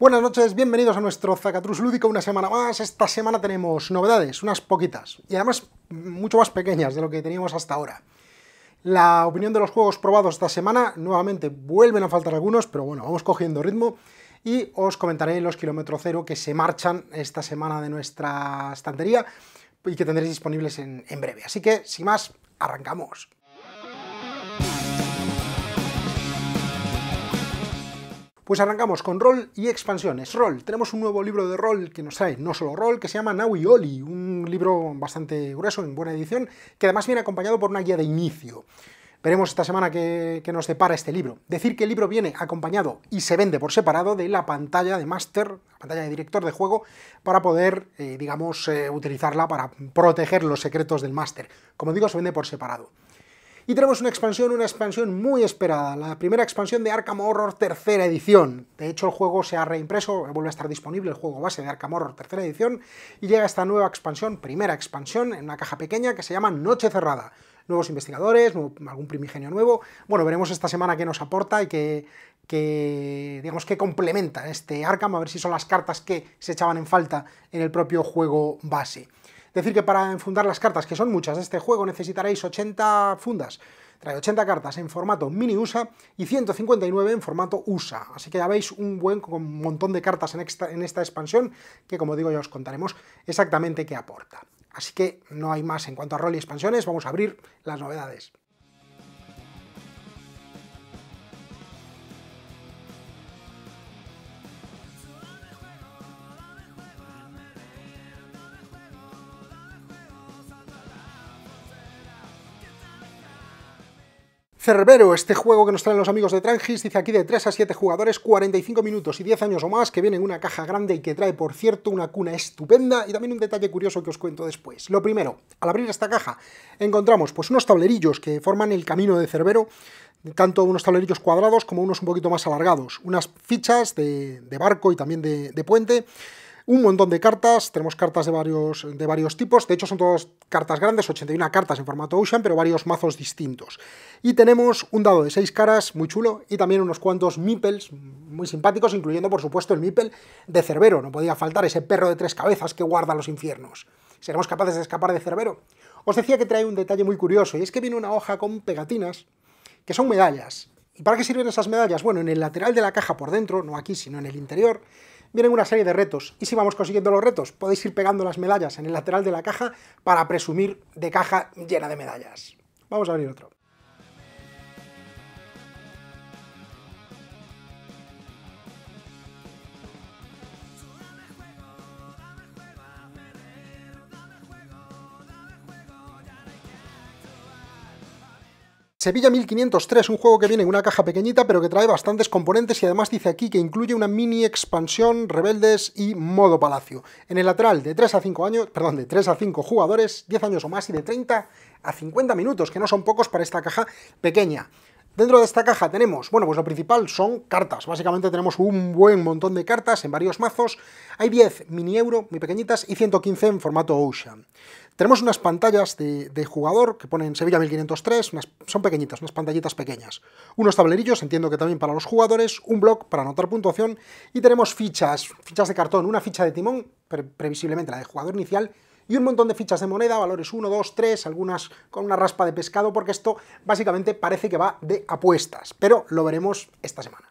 Buenas noches, bienvenidos a nuestro Zacatrus Lúdico una semana más. Esta semana tenemos novedades, unas poquitas, y además mucho más pequeñas de lo que teníamos hasta ahora. La opinión de los juegos probados esta semana, nuevamente vuelven a faltar algunos, pero bueno, vamos cogiendo ritmo y os comentaré los kilómetros cero que se marchan esta semana de nuestra estantería y que tendréis disponibles en, en breve. Así que, sin más, arrancamos. Pues arrancamos con rol y expansiones. Roll, tenemos un nuevo libro de rol que nos trae no solo rol, que se llama Naui Oli, un libro bastante grueso, en buena edición, que además viene acompañado por una guía de inicio. Veremos esta semana qué, nos depara este libro. Decir que el libro viene acompañado y se vende por separado de la pantalla de máster, la pantalla de director de juego, para poder, eh, digamos, eh, utilizarla para proteger los secretos del máster. Como digo, se vende por separado. Y tenemos una expansión, una expansión muy esperada, la primera expansión de Arkham Horror tercera edición. De hecho, el juego se ha reimpreso, vuelve a estar disponible el juego base de Arkham Horror tercera edición, y llega esta nueva expansión, primera expansión, en una caja pequeña que se llama Noche Cerrada nuevos investigadores, algún primigenio nuevo. Bueno, veremos esta semana qué nos aporta y qué, digamos, qué complementa este Arkham, a ver si son las cartas que se echaban en falta en el propio juego base decir que para enfundar las cartas, que son muchas de este juego, necesitaréis 80 fundas. Trae 80 cartas en formato mini USA y 159 en formato USA. Así que ya veis un buen montón de cartas en esta expansión que, como digo, ya os contaremos exactamente qué aporta. Así que no hay más en cuanto a rol y expansiones, vamos a abrir las novedades. Cerbero, este juego que nos traen los amigos de Trangis, dice aquí de 3 a 7 jugadores, 45 minutos y 10 años o más, que viene en una caja grande y que trae, por cierto, una cuna estupenda y también un detalle curioso que os cuento después. Lo primero, al abrir esta caja encontramos pues unos tablerillos que forman el camino de Cerbero, tanto unos tablerillos cuadrados como unos un poquito más alargados, unas fichas de, barco y también de puente, un montón de cartas, tenemos cartas de varios, de varios tipos, de hecho son todas cartas grandes, 81 cartas en formato Ocean, pero varios mazos distintos. Y tenemos un dado de 6 caras, muy chulo, y también unos cuantos mipels muy simpáticos, incluyendo por supuesto el mipel de Cerbero, no podía faltar ese perro de tres cabezas que guarda los infiernos. ¿Seremos capaces de escapar de Cerbero? Os decía que trae un detalle muy curioso, y es que viene una hoja con pegatinas, que son medallas. ¿Y para qué sirven esas medallas? Bueno, en el lateral de la caja por dentro, no aquí, sino en el interior, vienen una serie de retos. Y si vamos consiguiendo los retos, podéis ir pegando las medallas en el lateral de la caja para presumir de caja llena de medallas. Vamos a abrir otro. Sevilla 1503, un juego que viene en una caja pequeñita, pero que trae bastantes componentes y además dice aquí que incluye una mini expansión, rebeldes y modo palacio. En el lateral de 3 a 5 años, perdón, de 3 a 5 jugadores, 10 años o más y de 30 a 50 minutos, que no son pocos para esta caja pequeña. Dentro de esta caja tenemos, bueno, pues lo principal son cartas. Básicamente tenemos un buen montón de cartas en varios mazos. Hay 10 mini euro, muy pequeñitas, y 115 en formato Ocean. Tenemos unas pantallas de, jugador que ponen Sevilla 1503, unas, son pequeñitas, unas pantallitas pequeñas. Unos tablerillos, entiendo que también para los jugadores, un blog para anotar puntuación y tenemos fichas, fichas de cartón, una ficha de timón, previsiblemente la de jugador inicial, y un montón de fichas de moneda, valores 1, 2, 3, algunas con una raspa de pescado, porque esto básicamente parece que va de apuestas, pero lo veremos esta semana.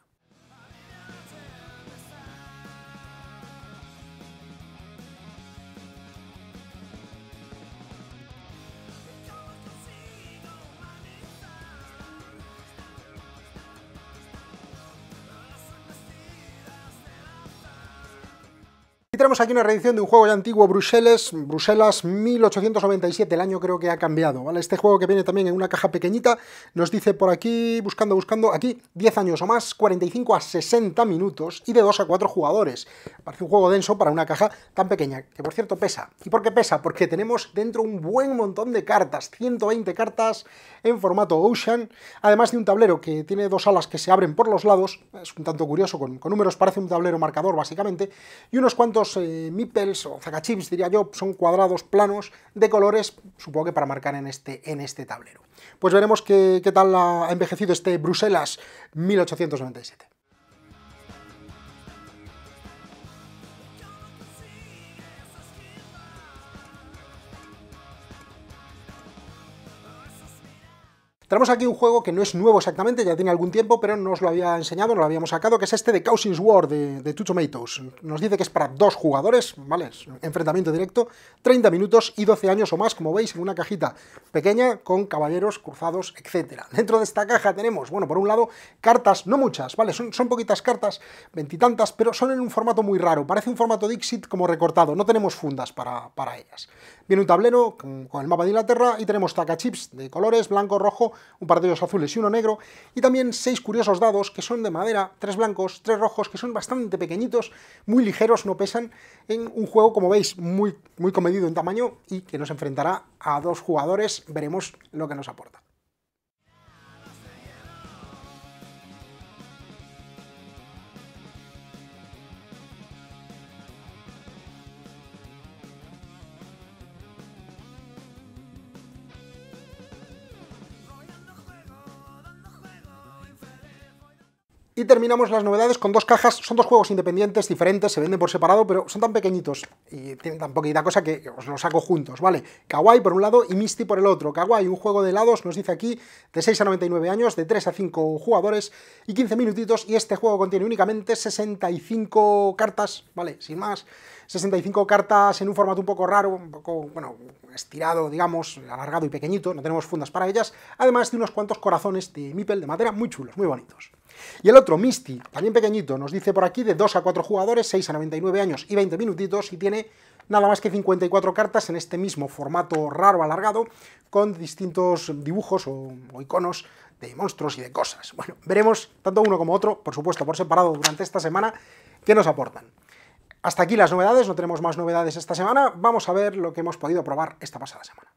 tenemos aquí una reedición de un juego ya antiguo, Bruselas, Bruselas 1897, el año creo que ha cambiado, Este juego que viene también en una caja pequeñita, nos dice por aquí, buscando, buscando, aquí 10 años o más, 45 a 60 minutos y de 2 a 4 jugadores. Parece un juego denso para una caja tan pequeña, que por cierto pesa. ¿Y por qué pesa? Porque tenemos dentro un buen montón de cartas, 120 cartas en formato Ocean, además de un tablero que tiene dos alas que se abren por los lados, es un tanto curioso, con números parece un tablero marcador básicamente, y unos cuantos eh, Mipples o zacachips, diría yo, son cuadrados planos de colores, supongo que para marcar en este, en este tablero. Pues veremos qué, qué tal ha envejecido este Bruselas 1897. Tenemos aquí un juego que no es nuevo exactamente, ya tiene algún tiempo, pero no os lo había enseñado, no lo habíamos sacado, que es este de Causing's War de, de Two Tomatoes. Nos dice que es para dos jugadores, ¿vale? Es enfrentamiento directo, 30 minutos y 12 años o más, como veis, en una cajita pequeña con caballeros cruzados, etc. Dentro de esta caja tenemos, bueno, por un lado, cartas, no muchas, ¿vale? Son, son poquitas cartas, veintitantas, pero son en un formato muy raro. Parece un formato Dixit como recortado, no tenemos fundas para, para ellas. Viene un tablero con, el mapa de Inglaterra y tenemos tacachips de colores, blanco, rojo, un par de ellos azules y uno negro, y también seis curiosos dados que son de madera, tres blancos, tres rojos, que son bastante pequeñitos, muy ligeros, no pesan, en un juego, como veis, muy, muy comedido en tamaño y que nos enfrentará a dos jugadores, veremos lo que nos aporta. Y terminamos las novedades con dos cajas. Son dos juegos independientes, diferentes, se venden por separado, pero son tan pequeñitos y tienen tan poquita cosa que os los saco juntos, ¿vale? Kawaii por un lado y Misty por el otro. Kawaii, un juego de lados, nos dice aquí, de 6 a 99 años, de 3 a 5 jugadores y 15 minutitos. Y este juego contiene únicamente 65 cartas, ¿vale? Sin más. 65 cartas en un formato un poco raro, un poco, bueno, estirado, digamos, alargado y pequeñito, no tenemos fundas para ellas, además de unos cuantos corazones de Mipel de madera muy chulos, muy bonitos. Y el otro, Misty, también pequeñito, nos dice por aquí de 2 a 4 jugadores, 6 a 99 años y 20 minutitos, y tiene nada más que 54 cartas en este mismo formato raro alargado, con distintos dibujos o, iconos de monstruos y de cosas. Bueno, veremos tanto uno como otro, por supuesto, por separado durante esta semana, qué nos aportan. Hasta aquí las novedades, no tenemos más novedades esta semana, vamos a ver lo que hemos podido probar esta pasada semana.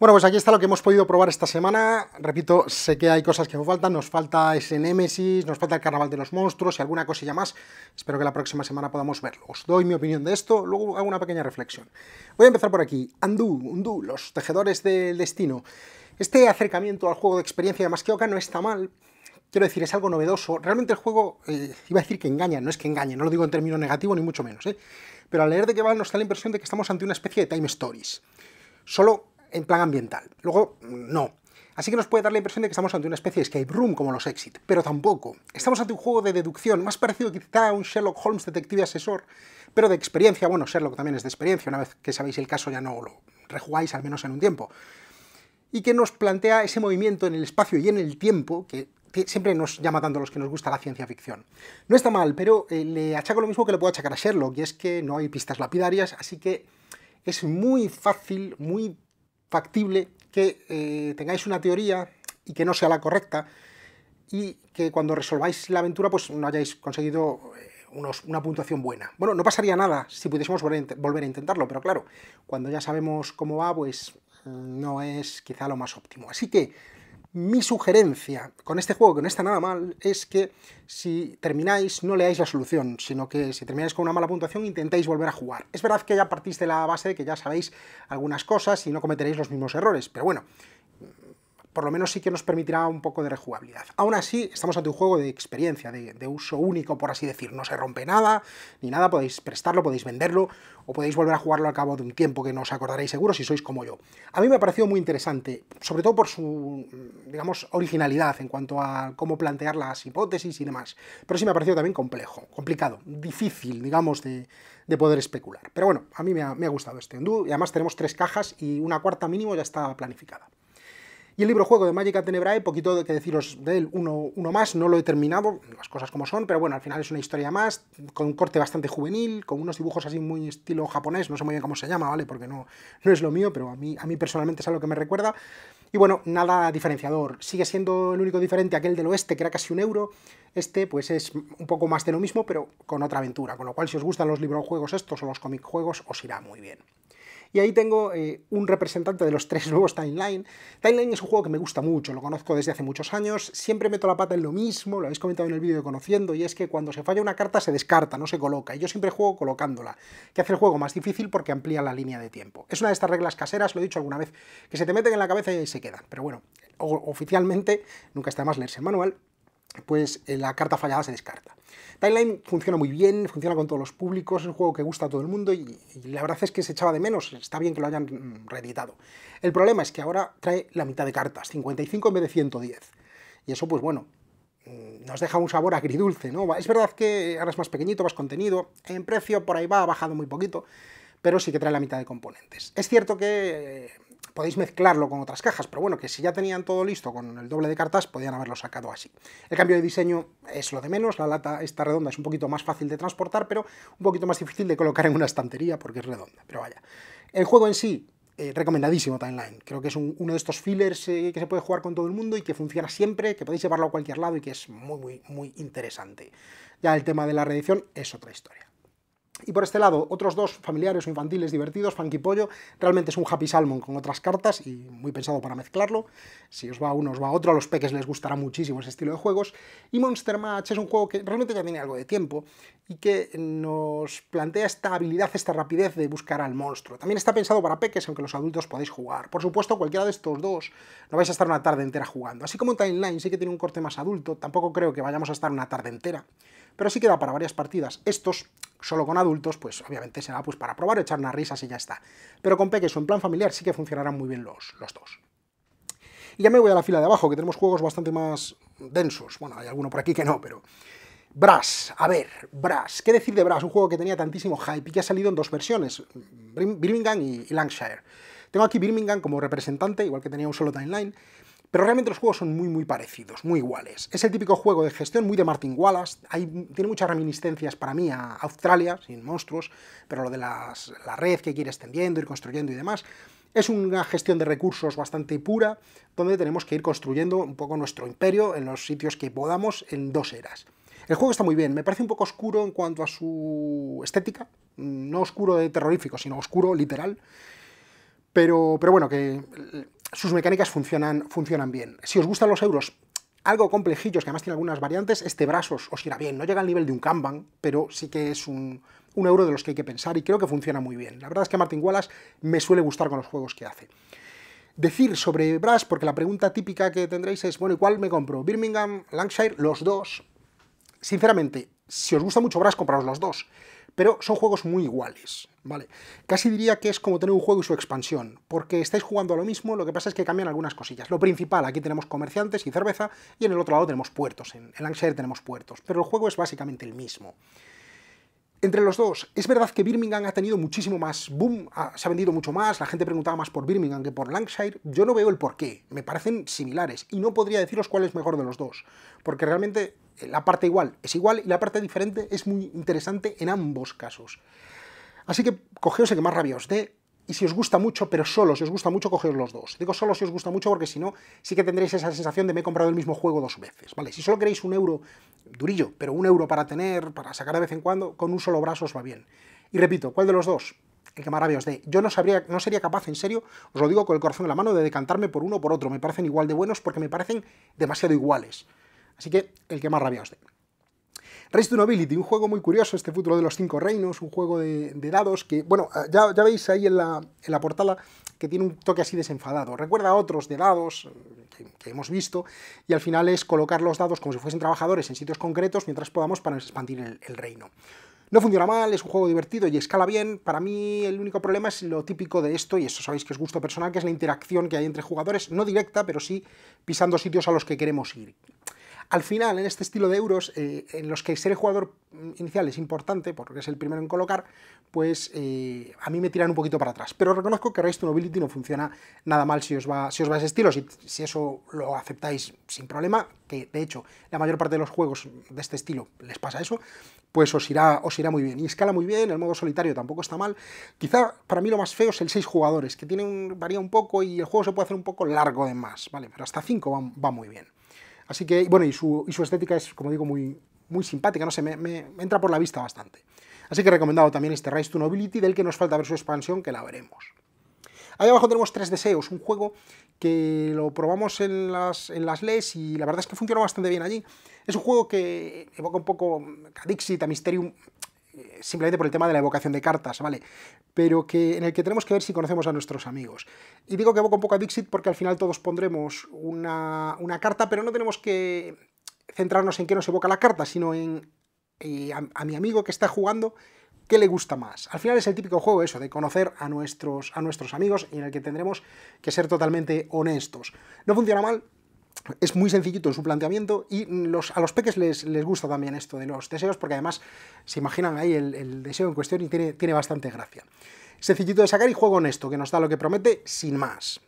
Bueno, pues aquí está lo que hemos podido probar esta semana. Repito, sé que hay cosas que nos faltan. Nos falta ese Nemesis, nos falta el Carnaval de los Monstruos y alguna cosilla más. Espero que la próxima semana podamos verlo. Os doy mi opinión de esto, luego hago una pequeña reflexión. Voy a empezar por aquí. Andú, Andú, los tejedores del destino. Este acercamiento al juego de experiencia de Masqueoka no está mal. Quiero decir, es algo novedoso. Realmente el juego, eh, iba a decir que engaña, no es que engañe, no lo digo en término negativo ni mucho menos, eh. pero al leer de qué va nos da la impresión de que estamos ante una especie de Time Stories. Solo en plan ambiental. Luego, no. Así que nos puede dar la impresión de que estamos ante una especie de escape room como los Exit, pero tampoco. Estamos ante un juego de deducción, más parecido quizá a un Sherlock Holmes detective asesor, pero de experiencia. Bueno, Sherlock también es de experiencia, una vez que sabéis el caso ya no lo rejugáis, al menos en un tiempo. Y que nos plantea ese movimiento en el espacio y en el tiempo que siempre nos llama tanto a los que nos gusta la ciencia ficción. No está mal, pero eh, le achaco lo mismo que le puedo achacar a Sherlock, y es que no hay pistas lapidarias, así que es muy fácil, muy factible que eh, tengáis una teoría y que no sea la correcta y que cuando resolváis la aventura pues no hayáis conseguido eh, una puntuación buena. Bueno, no pasaría nada si pudiésemos volver a intentarlo, pero claro, cuando ya sabemos cómo va, pues mm, no es quizá lo más óptimo. Así que mi sugerencia con este juego, que no está nada mal, es que si termináis no leáis la solución, sino que si termináis con una mala puntuación intentéis volver a jugar. Es verdad que ya partís de la base de que ya sabéis algunas cosas y no cometeréis los mismos errores, pero bueno, por lo menos sí que nos permitirá un poco de rejugabilidad. Aún así, estamos ante un juego de experiencia, de, uso único, por así decir. No se rompe nada, ni nada, podéis prestarlo, podéis venderlo, o podéis volver a jugarlo al cabo de un tiempo que no os acordaréis seguro si sois como yo. A mí me ha parecido muy interesante, sobre todo por su, digamos, originalidad en cuanto a cómo plantear las hipótesis y demás. Pero sí me ha parecido también complejo, complicado, difícil, digamos, de, poder especular. Pero bueno, a mí me ha, gustado este Undo, y además tenemos tres cajas y una cuarta mínimo ya está planificada. Y el libro juego de Magic at Tenebrae, poquito que deciros de él, uno, más, no lo he terminado, las cosas como son, pero bueno, al final es una historia más, con un corte bastante juvenil, con unos dibujos así muy estilo japonés, no sé muy bien cómo se llama, ¿vale? Porque no, no es lo mío, pero a mí, a mí personalmente es algo que me recuerda. Y bueno, nada diferenciador. Sigue siendo el único diferente aquel del oeste, que era casi un euro. Este, pues es un poco más de lo mismo, pero con otra aventura. Con lo cual, si os gustan los libros-juegos estos o los cómic juegos, os irá muy bien. Y ahí tengo eh, un representante de los tres nuevos Timeline. Timeline es un juego que me gusta mucho, lo conozco desde hace muchos años, siempre meto la pata en lo mismo, lo habéis comentado en el vídeo de Conociendo, y es que cuando se falla una carta se descarta, no se coloca, y yo siempre juego colocándola, que hace el juego más difícil porque amplía la línea de tiempo. Es una de estas reglas caseras, lo he dicho alguna vez, que se te meten en la cabeza y ahí se quedan, pero bueno, oficialmente nunca está más leerse el manual, pues eh, la carta fallada se descarta. Timeline funciona muy bien, funciona con todos los públicos, es un juego que gusta a todo el mundo y, la verdad es que se echaba de menos, está bien que lo hayan mm, reeditado. El problema es que ahora trae la mitad de cartas, 55 en vez de 110. Y eso, pues bueno, mm, nos deja un sabor agridulce, ¿no? Es verdad que ahora es más pequeñito, más contenido, en precio por ahí va, ha bajado muy poquito, pero sí que trae la mitad de componentes. Es cierto que eh, Podéis mezclarlo con otras cajas, pero bueno, que si ya tenían todo listo con el doble de cartas, podían haberlo sacado así. El cambio de diseño es lo de menos, la lata está redonda es un poquito más fácil de transportar, pero un poquito más difícil de colocar en una estantería porque es redonda, pero vaya. El juego en sí, eh, recomendadísimo Timeline. Creo que es uno de estos fillers eh, que se puede jugar con todo el mundo y que funciona siempre, que podéis llevarlo a cualquier lado y que es muy, muy, muy interesante. Ya el tema de la reedición es otra historia. Y por este lado, otros dos familiares o infantiles divertidos, Funky Pollo, realmente es un Happy Salmon con otras cartas y muy pensado para mezclarlo. Si os va uno, os va otro, a los peques les gustará muchísimo ese estilo de juegos. Y Monster Match es un juego que realmente ya tiene algo de tiempo y que nos plantea esta habilidad, esta rapidez de buscar al monstruo. También está pensado para peques, aunque los adultos podéis jugar. Por supuesto, cualquiera de estos dos no vais a estar una tarde entera jugando. Así como Timeline sí que tiene un corte más adulto, tampoco creo que vayamos a estar una tarde entera pero sí queda para varias partidas. Estos, solo con adultos, pues obviamente será pues, para probar, echar unas risas y ya está. Pero con peques o en plan familiar sí que funcionarán muy bien los, los dos. Y ya me voy a la fila de abajo, que tenemos juegos bastante más densos. Bueno, hay alguno por aquí que no, pero... Brass, a ver, Brass, ¿qué decir de Brass? Un juego que tenía tantísimo hype y que ha salido en dos versiones, Birmingham y Lancashire. Tengo aquí Birmingham como representante, igual que tenía un solo timeline, pero realmente los juegos son muy, muy parecidos, muy iguales. Es el típico juego de gestión muy de Martin Wallace. Hay, tiene muchas reminiscencias para mí a Australia, sin monstruos, pero lo de la red que hay extendiendo ir construyendo y demás. Es una gestión de recursos bastante pura, donde tenemos que ir construyendo un poco nuestro imperio en los sitios que podamos en dos eras. El juego está muy bien, me parece un poco oscuro en cuanto a su estética, no oscuro de terrorífico, sino oscuro literal. Pero, pero bueno, que sus mecánicas funcionan, funcionan bien. Si os gustan los euros, algo complejillos, que además tiene algunas variantes, este Brazos os irá bien. No llega al nivel de un Kanban, pero sí que es un, euro de los que hay que pensar y creo que funciona muy bien. La verdad es que Martin Wallace me suele gustar con los juegos que hace. Decir sobre Brass, porque la pregunta típica que tendréis es, bueno, ¿y cuál me compro? ¿Birmingham, Lancashire? Los dos. Sinceramente, si os gusta mucho Brass, compraros los dos pero son juegos muy iguales, ¿vale? Casi diría que es como tener un juego y su expansión, porque estáis jugando a lo mismo, lo que pasa es que cambian algunas cosillas. Lo principal, aquí tenemos comerciantes y cerveza, y en el otro lado tenemos puertos, en, el tenemos puertos, pero el juego es básicamente el mismo entre los dos, es verdad que Birmingham ha tenido muchísimo más boom, se ha vendido mucho más, la gente preguntaba más por Birmingham que por Lancashire. Yo no veo el porqué. me parecen similares y no podría deciros cuál es mejor de los dos, porque realmente eh, la parte igual es igual y la parte diferente es muy interesante en ambos casos. Así que cogeos el que más rabia os dé, y si os gusta mucho, pero solo, si os gusta mucho, cogeos los dos. Digo solo si os gusta mucho porque si no, sí que tendréis esa sensación de me he comprado el mismo juego dos veces, ¿vale? Si solo queréis un euro, durillo, pero un euro para tener, para sacar de vez en cuando, con un solo brazo os va bien. Y repito, ¿cuál de los dos? El que más rabia os dé. Yo no, sabría, no sería capaz, en serio, os lo digo con el corazón en la mano, de decantarme por uno o por otro. Me parecen igual de buenos porque me parecen demasiado iguales. Así que el que más rabia os dé. Race to Nobility, un juego muy curioso, este futuro de los cinco reinos, un juego de, dados que, bueno, ah, ya, veis ahí en la, en portada que tiene un toque así desenfadado. Recuerda a otros de dados mm, que, hemos visto y al final es colocar los dados como si fuesen trabajadores en sitios concretos mientras podamos para expandir el, el reino. No funciona mal, es un juego divertido y escala bien. Para mí el único problema es lo típico de esto, y eso sabéis que es gusto personal, que es la interacción que hay entre jugadores, no directa, pero sí pisando sitios a los que queremos ir. Al final, en este estilo de euros, eh, en los que ser el jugador inicial es importante, porque es el primero en colocar, pues eh, a mí me tiran un poquito para atrás. Pero reconozco que Race to Nobility no funciona nada mal si os va, si ese estilo, si, eso lo aceptáis sin problema, que de hecho la mayor parte de los juegos de este estilo les pasa eso, pues os irá, muy bien. Y escala muy bien, el modo solitario tampoco está mal. Quizá para mí lo más feo es el 6 jugadores, que tiene varía un poco y el juego se puede hacer un poco largo de más, ¿vale? Pero hasta 5 va muy bien. Así que, bueno, y su, estética es, como digo, muy, muy simpática, no sé, me, entra por la vista bastante. Así que recomendado también este Rise to Nobility, del que nos falta ver su expansión, que la veremos. Ahí abajo tenemos Tres Deseos, un juego que lo probamos en las, en las LES y la verdad es que funciona bastante bien allí. Es un juego que evoca un poco a Dixit, a Mysterium, eh, simplemente por el tema de la evocación de cartas, ¿vale? Pero que, en el que tenemos que ver si conocemos a nuestros amigos. Y digo que evoco un poco a Dixit porque al final todos pondremos una, carta, pero no tenemos que centrarnos en qué nos evoca la carta, sino en eh, a, mi amigo que está jugando, qué le gusta más. Al final es el típico juego eso, de conocer a nuestros, a nuestros amigos y en el que tendremos que ser totalmente honestos. No funciona mal, es muy sencillito en su planteamiento y los, a los peques les, gusta también esto de los deseos porque además se imaginan ahí el, deseo en cuestión y tiene, bastante gracia. Sencillito de sacar y juego honesto, que nos da lo que promete sin más.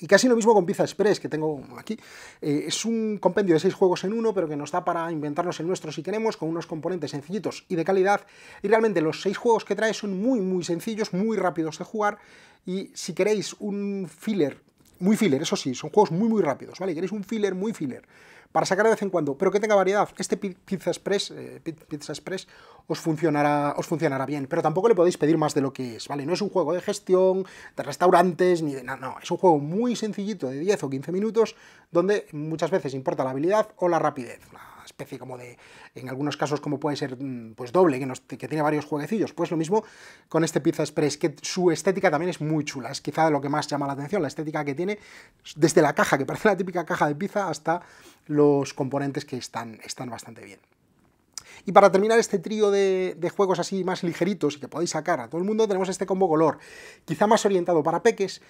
Y casi lo mismo con Pizza Express, que tengo aquí. Eh, es un compendio de seis juegos en uno, pero que nos da para inventarnos el nuestro si queremos, con unos componentes sencillitos y de calidad. Y realmente los seis juegos que trae son muy, muy sencillos, muy rápidos de jugar. Y si queréis un filler muy filler, eso sí, son juegos muy, muy rápidos, ¿vale? Queréis un filler muy filler, para sacar de vez en cuando, pero que tenga variedad. Este Pizza Express, eh, Pizza Express os, funcionará, os funcionará bien, pero tampoco le podéis pedir más de lo que es, ¿vale? No es un juego de gestión, de restaurantes, ni de nada, no, no. Es un juego muy sencillito, de 10 o 15 minutos, donde muchas veces importa la habilidad o la rapidez especie como de, en algunos casos como puede ser mm, pues doble, que, que tiene varios jueguecillos, pues lo mismo con este Pizza Express, que su estética también es muy chula, es quizá lo que más llama la atención, la estética que tiene, desde la caja, que parece la típica caja de pizza, hasta los componentes que están, están bastante bien. Y para terminar este trío de, de, juegos así más ligeritos y que podéis sacar a todo el mundo, tenemos este combo color, quizá más orientado para peques,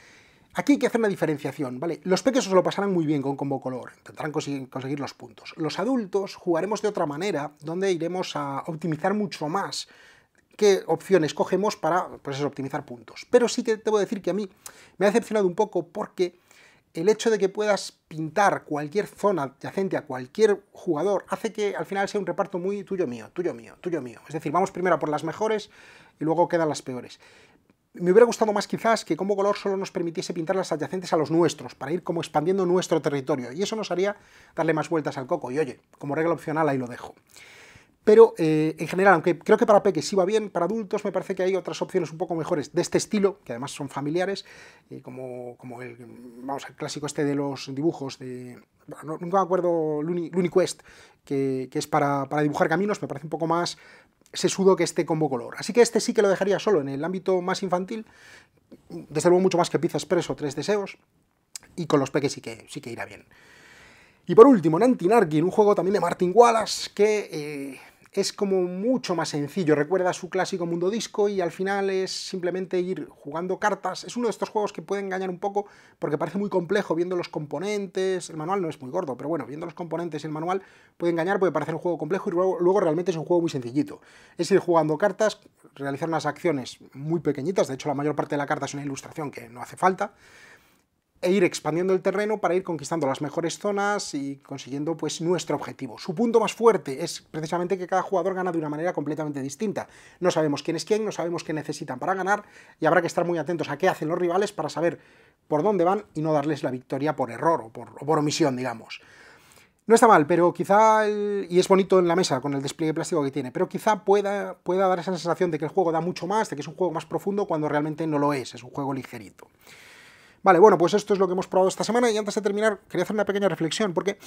Aquí hay que hacer una diferenciación, ¿vale? Los pequeños lo pasarán muy bien con combo color, intentarán conseguir los puntos. Los adultos jugaremos de otra manera, donde iremos a optimizar mucho más qué opciones cogemos para pues optimizar puntos. Pero sí que te debo decir que a mí me ha decepcionado un poco porque el hecho de que puedas pintar cualquier zona adyacente a cualquier jugador hace que al final sea un reparto muy tuyo mío, tuyo mío, tuyo mío. Es decir, vamos primero a por las mejores y luego quedan las peores me hubiera gustado más quizás que como color solo nos permitiese pintar las adyacentes a los nuestros, para ir como expandiendo nuestro territorio, y eso nos haría darle más vueltas al coco, y oye, como regla opcional ahí lo dejo. Pero eh, en general, aunque creo que para peques sí va bien, para adultos me parece que hay otras opciones un poco mejores de este estilo, que además son familiares, eh, como, como el, vamos, el clásico este de los dibujos de... nunca me acuerdo, Looney, que, es para, para, dibujar caminos, me parece un poco más se sudo que esté combo color. Así que este sí que lo dejaría solo en el ámbito más infantil, desde luego mucho más que Pizza Expreso, Tres Deseos, y con los peques sí que, sí que irá bien. Y por último, Nantinarkin, un juego también de Martin Wallace que eh, es como mucho más sencillo, recuerda su clásico mundo disco y al final es simplemente ir jugando cartas. Es uno de estos juegos que puede engañar un poco porque parece muy complejo viendo los componentes, el manual no es muy gordo, pero bueno, viendo los componentes y el manual puede engañar, puede parecer un juego complejo y luego, luego realmente es un juego muy sencillito. Es ir jugando cartas, realizar unas acciones muy pequeñitas, de hecho la mayor parte de la carta es una ilustración que no hace falta, e ir expandiendo el terreno para ir conquistando las mejores zonas y consiguiendo pues nuestro objetivo. Su punto más fuerte es precisamente que cada jugador gana de una manera completamente distinta. No sabemos quién es quién, no sabemos qué necesitan para ganar y habrá que estar muy atentos a qué hacen los rivales para saber por dónde van y no darles la victoria por error o por, omisión, digamos. No está mal, pero quizá, y es bonito en la mesa con el despliegue plástico que tiene, pero quizá pueda, pueda dar esa sensación de que el juego da mucho más, de que es un juego más profundo cuando realmente no lo es, es un juego ligerito. Vale, bueno, pues esto es lo que hemos probado esta semana y antes de terminar quería hacer una pequeña reflexión porque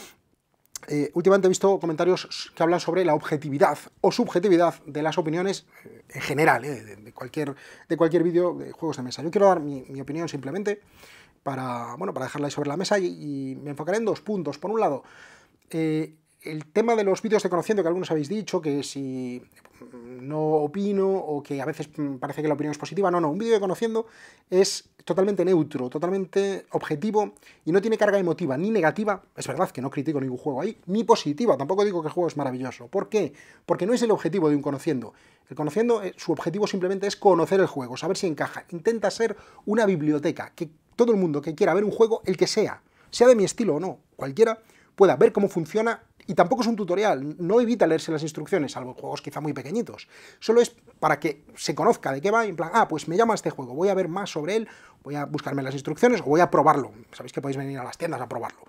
eh, últimamente he visto comentarios que hablan sobre la objetividad o subjetividad de las opiniones eh, en general, eh, de, cualquier, de cualquier vídeo de juegos de mesa. Yo quiero dar mi, opinión simplemente para, bueno, para dejarla ahí sobre la mesa y, y me enfocaré en dos puntos. Por un lado, el tema de los vídeos de conociendo que algunos habéis dicho, que si no opino o que a veces parece que la opinión es positiva, no, no, un vídeo de conociendo es totalmente neutro, totalmente objetivo y no tiene carga emotiva ni negativa, es verdad que no critico ningún juego ahí, ni positiva, tampoco digo que el juego es maravilloso. ¿Por qué? Porque no es el objetivo de un conociendo. El conociendo, eh, su objetivo simplemente es conocer el juego, saber si encaja. Intenta ser una biblioteca, que todo el mundo que quiera ver un juego, el que sea, sea de mi estilo o no, cualquiera, pueda ver cómo funciona y tampoco es un tutorial, no evita leerse las instrucciones, salvo juegos quizá muy pequeñitos. Solo es para que se conozca de qué va, en plan, ah, pues me llama este juego, voy a ver más sobre él, voy a buscarme las instrucciones o voy a probarlo. Sabéis que podéis venir a las tiendas a probarlo.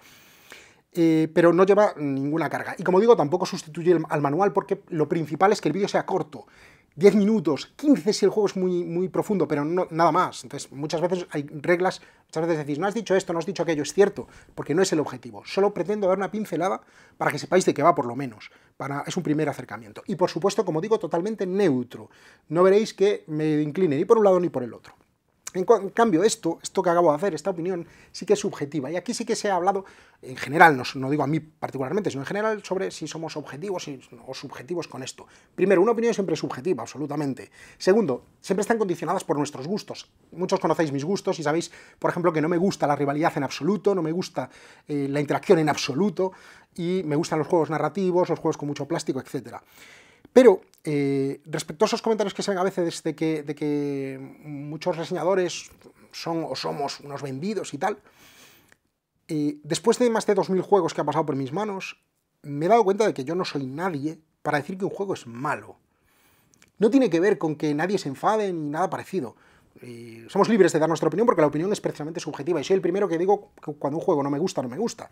Eh, pero no lleva ninguna carga. Y como digo, tampoco sustituye al manual porque lo principal es que el vídeo sea corto. 10 minutos, 15 si el juego es muy, muy profundo, pero no, nada más. Entonces, muchas veces hay reglas, muchas veces decís, no has dicho esto, no has dicho aquello, es cierto, porque no es el objetivo. Solo pretendo dar una pincelada para que sepáis de qué va, por lo menos. Para, es un primer acercamiento. Y por supuesto, como digo, totalmente neutro. No veréis que me incline ni por un lado ni por el otro. En, cambio, esto, esto que acabo de hacer, esta opinión, sí que es subjetiva. Y aquí sí que se ha hablado, en general, no, digo a mí particularmente, sino en general, sobre si somos objetivos o subjetivos con esto. Primero, una opinión siempre es subjetiva, absolutamente. Segundo, siempre están condicionadas por nuestros gustos. Muchos conocéis mis gustos y sabéis, por ejemplo, que no me gusta la rivalidad en absoluto, no me gusta eh, la interacción en absoluto, y me gustan los juegos narrativos, los juegos con mucho plástico, etc. Pero eh, respecto a esos comentarios que se ven a veces de que, muchos reseñadores son o somos unos vendidos y tal, eh, después de más de 2.000 juegos que han pasado por mis manos, me he dado cuenta de que yo no soy nadie para decir que un juego es malo. No tiene que ver con que nadie se enfade ni nada parecido. Eh, somos libres de dar nuestra opinión porque la opinión es precisamente subjetiva y soy el primero que digo que cuando un juego no me gusta, no me gusta.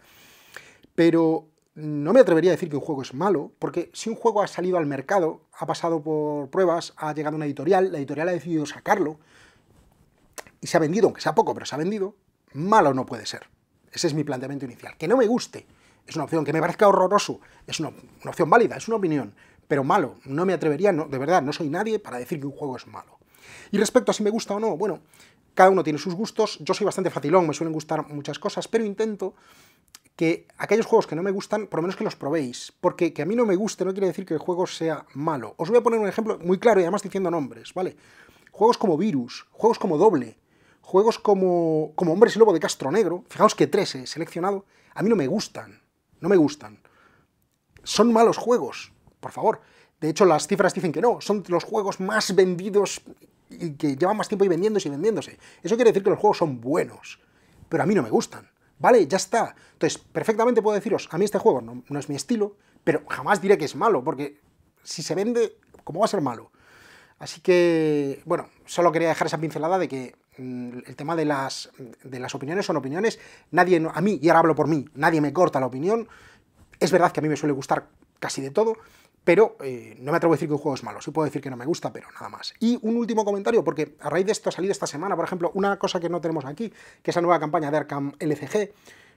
Pero no me atrevería a decir que un juego es malo, porque si un juego ha salido al mercado, ha pasado por pruebas, ha llegado a una editorial, la editorial ha decidido sacarlo y se ha vendido, aunque sea poco, pero se ha vendido, malo no puede ser. Ese es mi planteamiento inicial. Que no me guste, es una opción que me parezca horroroso, es una, opción válida, es una opinión, pero malo, no me atrevería, no, de verdad, no soy nadie para decir que un juego es malo. Y respecto a si me gusta o no, bueno, cada uno tiene sus gustos, yo soy bastante facilón, me suelen gustar muchas cosas, pero intento que aquellos juegos que no me gustan, por lo menos que los probéis, porque que a mí no me guste no quiere decir que el juego sea malo. Os voy a poner un ejemplo muy claro y además diciendo nombres, ¿vale? Juegos como Virus, juegos como Doble, juegos como, como Hombres y Lobo de Castro Negro, fijaos que tres he seleccionado, a mí no me gustan, no me gustan. Son malos juegos, por favor. De hecho, las cifras dicen que no, son los juegos más vendidos y que llevan más tiempo y vendiéndose y vendiéndose. Eso quiere decir que los juegos son buenos, pero a mí no me gustan. ¿vale? Ya está. Entonces, perfectamente puedo deciros, a mí este juego no, es mi estilo, pero jamás diré que es malo, porque si se vende, ¿cómo va a ser malo? Así que, bueno, solo quería dejar esa pincelada de que mm, el tema de las, de las opiniones son opiniones. Nadie, a mí, y ahora hablo por mí, nadie me corta la opinión. Es verdad que a mí me suele gustar casi de todo, pero eh, no me atrevo a decir que un juego es malo, sí puedo decir que no me gusta, pero nada más. Y un último comentario, porque a raíz de esto ha salido esta semana, por ejemplo, una cosa que no tenemos aquí, que es la nueva campaña de Arkham LCG,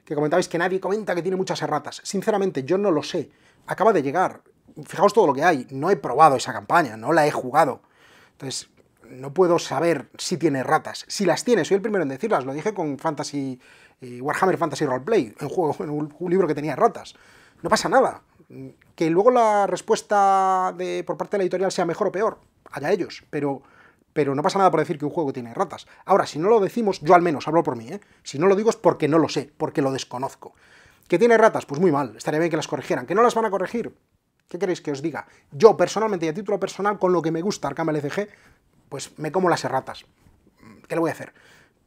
que comentabais que nadie comenta que tiene muchas ratas. Sinceramente, yo no lo sé. Acaba de llegar. Fijaos todo lo que hay. No he probado esa campaña, no la he jugado. Entonces, no puedo saber si tiene ratas. Si las tiene, soy el primero en decirlas. Lo dije con Fantasy eh, Warhammer Fantasy Roleplay, un juego, un libro que tenía ratas. No pasa nada. Que luego la respuesta de, por parte de la editorial sea mejor o peor, haya ellos, pero, pero no pasa nada por decir que un juego tiene ratas. Ahora, si no lo decimos, yo al menos hablo por mí, ¿eh? si no lo digo es porque no lo sé, porque lo desconozco. ¿Que tiene ratas? Pues muy mal, estaría bien que las corrigieran. ¿Que no las van a corregir? ¿Qué queréis que os diga? Yo personalmente y a título personal, con lo que me gusta Arkham LCG, pues me como las erratas. ¿Qué le voy a hacer?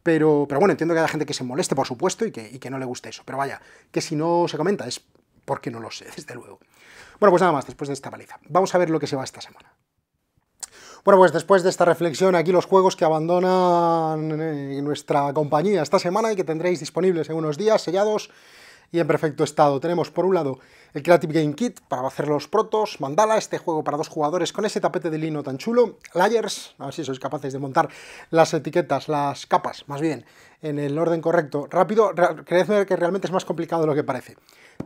Pero, pero bueno, entiendo que haya gente que se moleste, por supuesto, y que, y que no le guste eso. Pero vaya, que si no se comenta, es porque no lo sé, desde luego. Bueno, pues nada más, después de esta paliza. Vamos a ver lo que se va esta semana. Bueno, pues después de esta reflexión, aquí los juegos que abandonan eh, nuestra compañía esta semana y que tendréis disponibles en unos días sellados y en perfecto estado. Tenemos por un lado el Creative Game Kit para hacer los protos, Mandala, este juego para dos jugadores con ese tapete de lino tan chulo, Layers, a ver si sois capaces de montar las etiquetas, las capas, más bien, en el orden correcto, rápido, creedme que realmente es más complicado de lo que parece.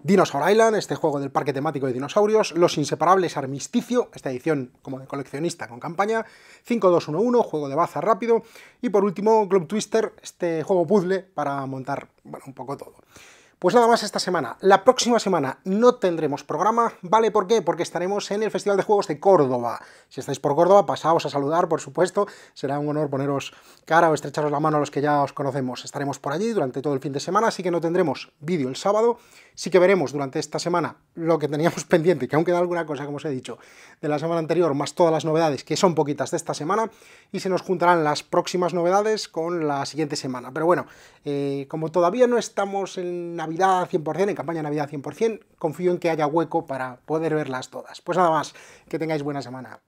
Dinosaur Island, este juego del parque temático de dinosaurios, Los Inseparables Armisticio, esta edición como de coleccionista con campaña, 5211, juego de baza rápido, y por último Globe Twister, este juego puzzle para montar bueno, un poco todo. Pues nada más esta semana. La próxima semana no tendremos programa, ¿vale? ¿Por qué? Porque estaremos en el Festival de Juegos de Córdoba. Si estáis por Córdoba, pasaos a saludar, por supuesto. Será un honor poneros cara o estrecharos la mano a los que ya os conocemos. Estaremos por allí durante todo el fin de semana, así que no tendremos vídeo el sábado. Sí que veremos durante esta semana lo que teníamos pendiente, que aún queda alguna cosa, como os he dicho, de la semana anterior, más todas las novedades, que son poquitas de esta semana, y se nos juntarán las próximas novedades con la siguiente semana. Pero bueno, eh, como todavía no estamos en Navidad 100%, en campaña Navidad 100%, confío en que haya hueco para poder verlas todas. Pues nada más, que tengáis buena semana.